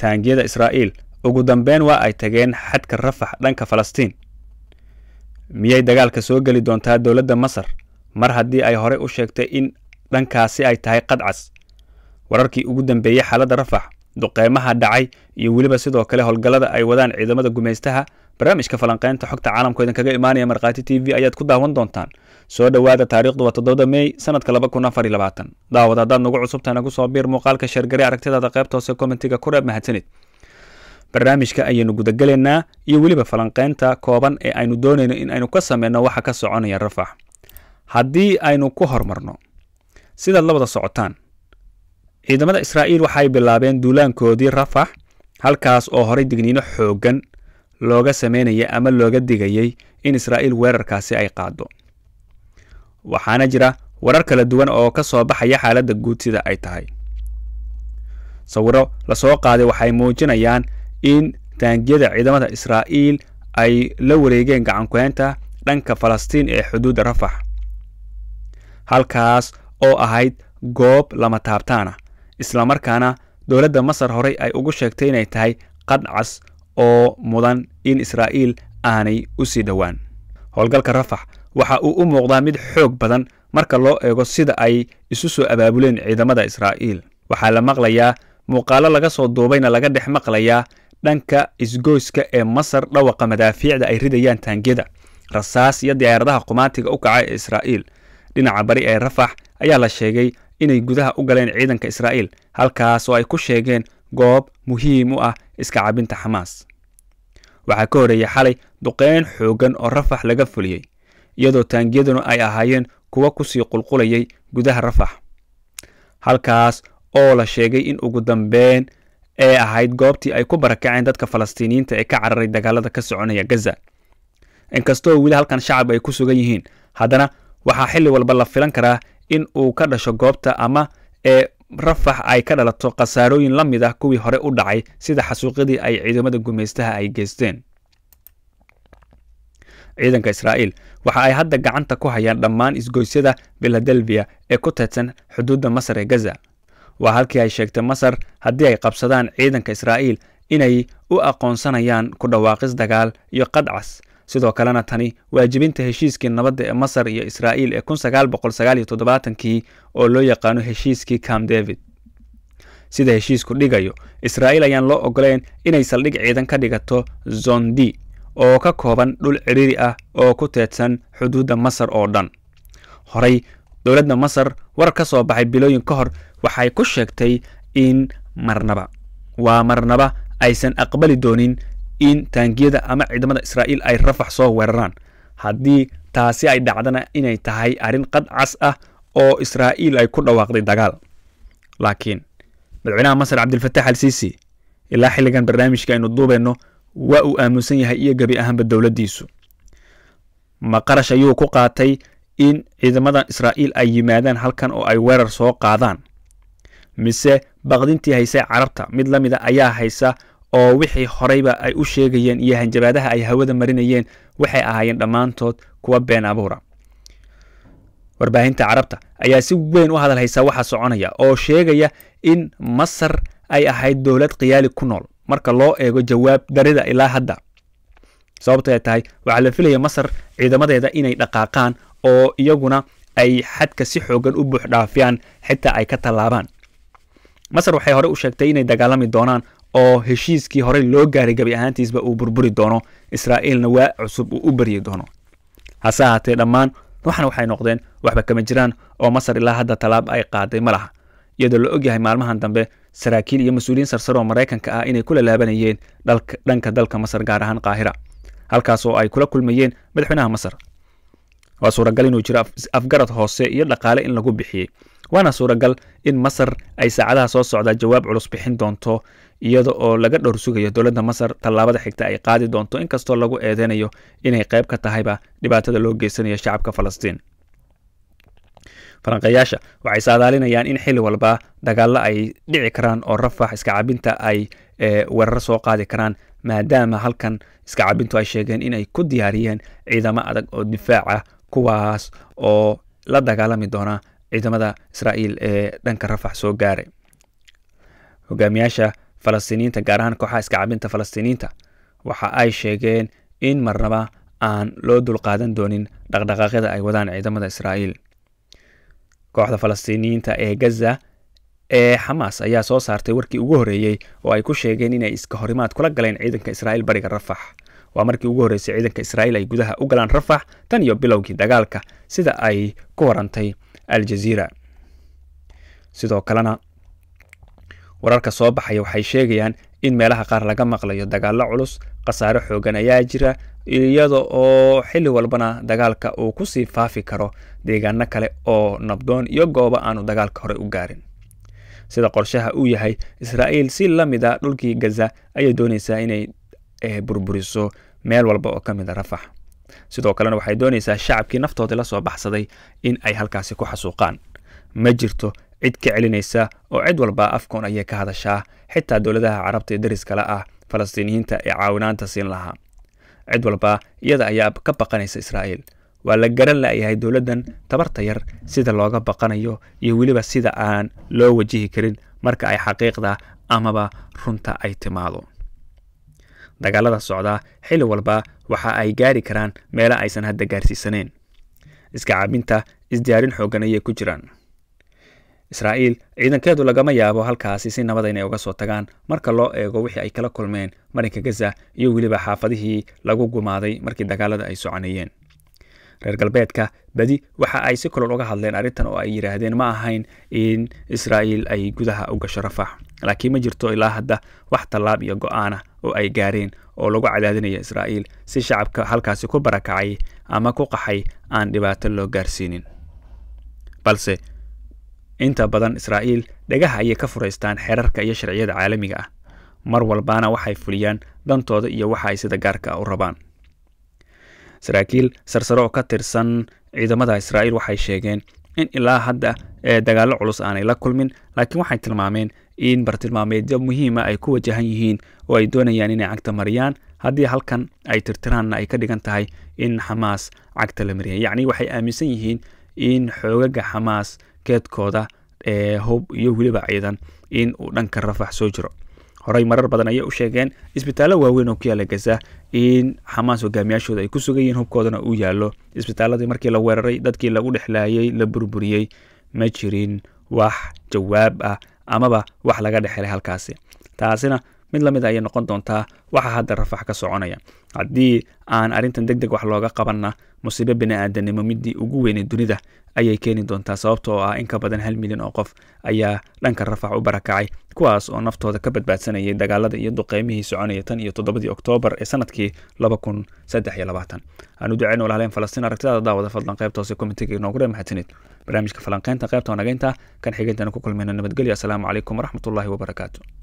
taangiyada israa'iil ugu dambeyn waa ay tageen xadka rafax dhanka falastiin miyay dagaalka soo geli doontaa dowladda masar mar haddii ay horey u sheegtay in dhankaasi ay tahay qadcas wararkii ugu dambeeyey xaaladda rafax duqeymaha dhacay iyo weliba sidoo kale howlgallada ay wadaan ciidamada gumaystaha barnaamijka falanqeynta xogta caalamka idin imaanaya markhaati t v ayaad ku daawan doontaan soo dhowaada taariikhdu waa toddoda meey sanadka laba kun afar iyo labaatan daawad haddaad nagu cusubtahay nagu soo biir muuqaalka sheergare aragtidaada qaybta hoose kommentiga ku reeb mahadsanid barnaamijka ayaynu gudagelaynaa iyo weliba falanqeynta kooban ee aynu doonayno in aynu ka sameyno waxa ka soconaya rafax haddii aynu ku hormarno sidaad labada socotaan ciidamada israa'iil waxay bilaabeen duulaankoodii rafax halkaas oo horay digniino xooggan looga sameynayay ama looga digayay in israa'iil weerarkaasi ay qaado waxaana jira warar kala duwan oo ka soo baxaya xaaladda guud sida ay tahay sawiro lasoo qaaday waxay muujinayaan in taangiyada ciidamada israa'iil ay la wareegeen gacankuheynta dhanka falastiin ee xuduudda rafax halkaas oo ahayd goob lama taabtaana islamarkaana dowladda masar horey ay ugu sheegtay inay tahay qadcas oo mudan in israa'iil aanay u sii dhowaan howlgalka rafax waxa uu u muuqdaa mid xoog badan marka loo eego sida ay isu soo abaabuleen ciidamada israa'iil waxaa la maqlayaa muuqaalo laga soo duubayna laga dhex maqlayaa dhanka isgoyska ee masar dhawaqa madaafiicda ay ridayaan taangiyada rasaas iyo diyaaradaha qumaatiga u kaca ee israa'iil dhinaca bari ee rafax ayaa la sheegay inay gudaha u galeen ciidanka israa'iil halkaas oo ay ku sheegeen goob muhiim u ah iska cabinta xamaas waxaa ka horreeyey xalay duqeyn xooggan oo rafax laga fuliyey iyadoo taangiyaduna ay ahaayeen kuwo ku sii qulqulayay gudaha rafax halkaas oo la sheegay in ugu dambeyn ee ahayd goobtii ay ku barakaceen dadka falastiiniyiinta ee ka cararay dagaalada ka soconaya gaza inkastoo weli halkan shacab ay ku sugan yihiin haddana waxaa xilli walba la filan karaa in uu ka dhasho goobta ama ee rafax ay ka dhalato khasaarooyin la mid ah kuwii hore u dhacay sida xasuuqyadii ay ciidamada gumaystaha ay geysteen ciidanka israa'iil waxa ay hadda gacanta ku hayaan dhammaan isgoysyada filadelfiya ee ku teedsan xuduudda masar ee gaza waa halkii ay sheegtay masar haddii ay qabsadaan ciidanka israa'iil inay u aqoonsanayaan ku dhawaaqis dagaal iyo qadcas sidoo kalena tani waajibinta heshiiskii nabadda ee masar iyo israa'iil ee kun sagaal boqol sagaal iyo toddobaatankii oo loo yaqaano heshiiskii cam david sida heshiisku dhigayo israa'iil ayaan loo ogoleyn inay saldhig ciidan ka dhigato zondi oo ka kooban dhul cidhiiri ah oo ku teedsan xuduudda masar oo dhan horay dowladda masar war ka soo baxay bilooyin ka hor waxay ku sheegtay in marnaba waa marnaba aysan aqbali doonin in taangiyada ama ciidamada israa'iil ay rafax soo weeraraan haddii taasi ay dhacdana inay tahay arrin qad cas ah oo israa'iil ay ku dhawaaqday dagaal laakiin madaxweynaha masar cabdilfatax al siisi ilaa xilligan barnaamijka aynu duubayno waa uu aaminsan yahay iyo gebi ahaanba dowladdiisu ma qarash ayuu ku qaatay in ciidamada israa'iil ay yimaadaan halkan oo ay weerar soo qaadaan mise baqdintii haysay carabta mid la mida ayaa haysa oo wixii horeyba ay u sheegayeen iyo hanjabaadaha ay hawada marinayeen waxay ahaayeen dhammaantood kuwa been abuura warbaahinta carabta ayaa si weyn u hadalhaysa waxa soconaya oo sheegaya in masar ay ahayd dowlad khiyaali ku nool marka loo eego jawaab darida ilaa hadda sababto ay tahay waxaa la filaya masar ciidamadeeda inay dhaqaaqaan oo iyaguna ay xadka si xooggan u buux dhaafiyaan xitaa ay ka tallaabaan masar waxay hore u sheegtay inay dagaalami doonaan oo heshiiskii horey loo gaaray gebi ahaantiisba uu burburi doono israa'iilna waa cusub uu u baryi doono hase ahaatee dhammaan ruuxna waxay noqdeen waxba kama jiraan oo masar ilaa hadda tallaab ay qaaday ma laha iyadoo la yahay maalmahan dambe saraakiil iyo mas-uuliyiin sarsarooo maraykanka ah inay kula laabanayeen dhanka dalka masar gaar ahaan qaahira halkaas oo ay kula kulmayeen madaxweynaha masar waa suuragal inuu jiro afgarad hoose iyo dhaqaale in lagu bixiyey waana suuragal in masar ay saacadaha soo socdaa jawaab culus bixin doonto iyada oo laga dhowr sugayo dowladda masar tallaabada xigta ay qaadi doonto inkastoo lagu eedeynayo inay qayb ka tahayba dhibaatada loo geysanayo shacabka falastiin faranqeeyaasha waxay saadaalinayaan in xilli walba dagaallo ay dhici karaan oo rafax iskacabinta ay eh, weerar soo qaadi karaan maadaama halkan iskacabintu ay sheegeen inay ku diyaariyeen ciidamo adag oo difaaca ah kuwaas oo la dagaalami doona ciidamada israa'iil ee dhanka rafax soo gaaray hogaamiyaasha falastiiniinta gaar ahaan kooxaha iska cabinta falastiiniinta waxa ay sheegeen in marnaba aan loo dulqaadan doonin dhaqdhaqaaqyada ay wadaan ciidamada israa'iil kooxda falastiiniyiinta ee gaza ee xamaas ayaa soo saartay warkii ugu horreeyey oo ay ku sheegeen inay iska horimaad kula galeen ciidanka israa'iil bariga rafax waa markii ugu horreysay ciidanka israa'iil ay gudaha u galaan rafax tan iyo bilowgii dagaalka sida ay ku warantay aljaziira sidoo kalena wararka soo baxaya waxay sheegayaan in meelaha qaar laga maqlayo dagaallo culus khasaare xoogan ayaa jira iyada oo xilli walbana dagaalka uu kusii faafi karo deegaano kale oo nabdoon iyo goobo aanu dagaalka hore u gaarin sida qorshaha uu yahay israa'iil si la mid a ah dhulkii gaza ayay doonaysaa inay ee burburiso meel walba oo ka mid a ah rafax sidoo kalena waxay doonaysaa shacabkii naftoodii la soo baxsaday in ay halkaasi ku xasuuqaan ma jirto cid ka celinaysa oo cid walba afkoon ayay ka hadashaa xitaa dowladaha carabta ee deris kale ah falastiiniyiinta ee caawinaanta siin lahaa cid walba iyada ayaa ka baqanaysa israa'iil waa la garan la'yahay dowladdan tabarta yar sida looga baqanayo iyo weliba sida aan loo wajihi karin marka ay xaqiiqda amaba runta ay timaado dagaalada socdaa xili walba waxa ay gaari karaan meelo aysan hadda gaarsiisaneen iska isdiyaarin xoogan ayay ku jiraan israa'iil ciidankeedu lagama yaabo halkaasi si nabada inay uga soo tagaan marka loo eego wixii ay kala kulmeen marinka gaza iyo weliba xaafadihii lagu gumaaday markii dagaalada ay soconeeyeen reer galbeedka badi waxa ay si kulol uga hadleen arrintan oo ay yidhaahdeen ma ahayn in israa'iil ay gudaha u gasho rafax laakiin ma jirto ilaa hadda wax tallaab iyo go oo ay gaareen oo lagu cadaadinayo israa'iil si shacabka halkaasi ku barakacay ama ku qaxay aan dhibaato loo gaarsiinin balse inta badan israa'iil dhegaha ayay ka furaystaan xeerarka iyo sharciyada caalamiga ah mar walbaana waxay fuliyaan dantooda iyo waxa ay sida gaarka ah u rabaan saraakiil sarsare oo ka tirsan ciidamada israa'iil waxay sheegeen in ilaa hadda ee dagaallo culus aanay la kulmin laakiin waxay tilmaameen in bartilmaameedyo muhiima ah ay ku wajahan yihiin oo ay doonayaan inay cagta mariyaan haddii halkan ay tirtiraanna ay ka dhigan tahay in xamaas cagta la mariya yacni waxay aaminsan yihiin in xoogaga xamaas keedkooda ee eh, hub iyo weliba ciidan in uu dhanka rafax soo jiro horey marar badan ayay u sheegeen isbitaallo waaweyn oo ku yaala gaza in xamaas hogaamiyaashooda ay ku sugan yihiin hubkoodana uu yaalo isbitaaladii markii la weeraray dadkii lagu dhexlaayay la burburiyey ma jirin wax jawaab ah amaba wax laga dhexelay halkaasi taasina mid lamid ah ayay noqon doontaa waxa hadda rafax ka soconaya haddii aan arrintan deg deg wax looga qabanna musiibo bini-aadamnimo midii ugu weyne dunida ayay keeni doontaa sababta ah in ka badan hal milyan oo qof ayaa dhanka rafax u barakacay kuwaas oo naftooda ka badbaadsanayay dagaalada iyo duqeymihii soconaya tan iyo toddobadii oktoobar ee sanadkii laba kun saddex iyo labaatan aanu duceyno walaaleen falastiin aragtidaada daawada fadlan qaybta hoose komintiga inoogu mahadsanid barnaamijka falanqeynta qaybta wanageynta kan xigeyntana ku kulmayna nabadgelyo assalaamu calaykum waraxmatullaahi wabarakaatu